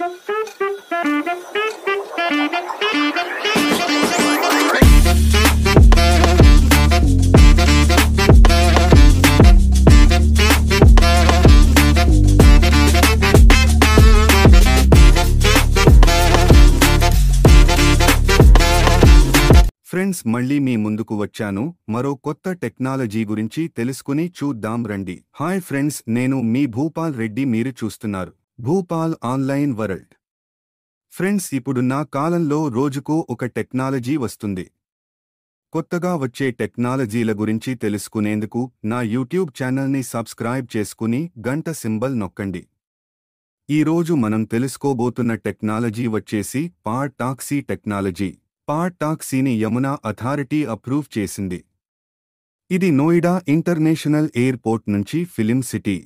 friends మళ్ళీ మీ ముందుకు వచ్చాను మరో కొత్త టెక్నాలజీ గురించి తెలుసుకుని చూద్దాం రండి హాయ్ ఫ్రెండ్స్ నేను మీ భూపాల్ రెడ్డి మీరు చూస్తున్నారు భూపాల్ ఆన్లైన్ వరల్డ్ ఫ్రెండ్స్ ఇప్పుడున్న కాలంలో రోజుకో ఒక టెక్నాలజీ వస్తుంది కొత్తగా వచ్చే టెక్నాలజీల గురించి తెలుసుకునేందుకు నా యూట్యూబ్ ఛానల్ని సబ్స్క్రైబ్ చేసుకుని గంట సింబల్ నొక్కండి ఈరోజు మనం తెలుసుకోబోతున్న టెక్నాలజీ వచ్చేసి పాడ్ టాక్సీ టెక్నాలజీ పాడ్ టాక్సీని యమునా అథారిటీ అప్రూవ్ చేసింది ఇది నోయిడా ఇంటర్నేషనల్ ఎయిర్పోర్ట్ నుంచి ఫిలిం సిటీ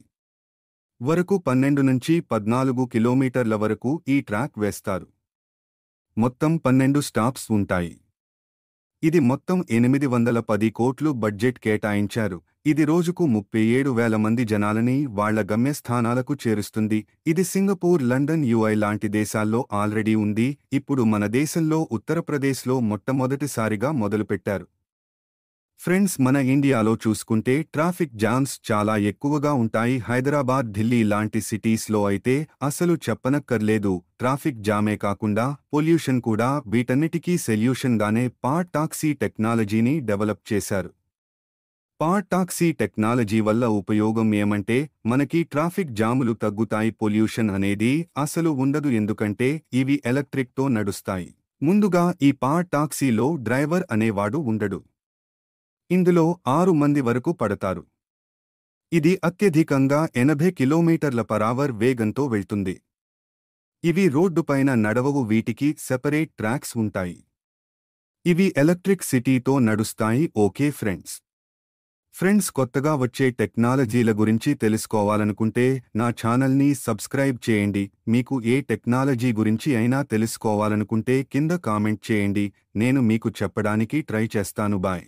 వరకు పన్నెండు నుంచి పద్నాలుగు కిలోమీటర్ల వరకు ఈ ట్రాక్ వేస్తారు మొత్తం పన్నెండు స్టాప్స్ ఉంటాయి ఇది మొత్తం ఎనిమిది వందల పది కోట్లు బడ్జెట్ కేటాయించారు ఇది రోజుకు ముప్పై ఏడు వేల మంది జనాలని వాళ్ల గమ్యస్థానాలకు చేరుస్తుంది ఇది సింగపూర్ లండన్ యుఐ లాంటి దేశాల్లో ఆల్రెడీ ఉంది ఇప్పుడు మన దేశంలో ఉత్తరప్రదేశ్లో మొట్టమొదటిసారిగా మొదలుపెట్టారు ఫ్రెండ్స్ మన ఇండియాలో చూసుకుంటే ట్రాఫిక్ జామ్స్ చాలా ఎక్కువగా ఉంటాయి హైదరాబాద్ ఢిల్లీ లాంటి సిటీస్లో అయితే అసలు చెప్పనక్కర్లేదు ట్రాఫిక్ జామే కాకుండా పొల్యూషన్ కూడా వీటన్నిటికీ సెల్యూషన్గానే పార్ట్ టాక్సీ టెక్నాలజీని డెవలప్ చేశారు పార్ట్ టాక్సీ టెక్నాలజీ వల్ల ఉపయోగం ఏమంటే మనకి ట్రాఫిక్ జాములు తగ్గుతాయి పొల్యూషన్ అనేది అసలు ఉండదు ఎందుకంటే ఇవి ఎలక్ట్రిక్తో నడుస్తాయి ముందుగా ఈ పార్ట్ టాక్సీలో డ్రైవర్ అనేవాడు ఉండడు ఇందులో ఆరు మంది వరకు పడతారు ఇది అత్యధికంగా ఎనభై కిలోమీటర్ల పరావర్ వేగంతో వెళ్తుంది ఇవి రోడ్డుపైన నడవవు వీటికి సెపరేట్ ట్రాక్స్ ఉంటాయి ఇవి ఎలక్ట్రిక్ సిటీతో నడుస్తాయి ఓకే ఫ్రెండ్స్ ఫ్రెండ్స్ కొత్తగా వచ్చే టెక్నాలజీల గురించి తెలుసుకోవాలనుకుంటే నా ఛానల్ని సబ్స్క్రైబ్ చేయండి మీకు ఏ టెక్నాలజీ గురించి అయినా తెలుసుకోవాలనుకుంటే కింద కామెంట్ చేయండి నేను మీకు చెప్పడానికి ట్రై చేస్తాను బాయ్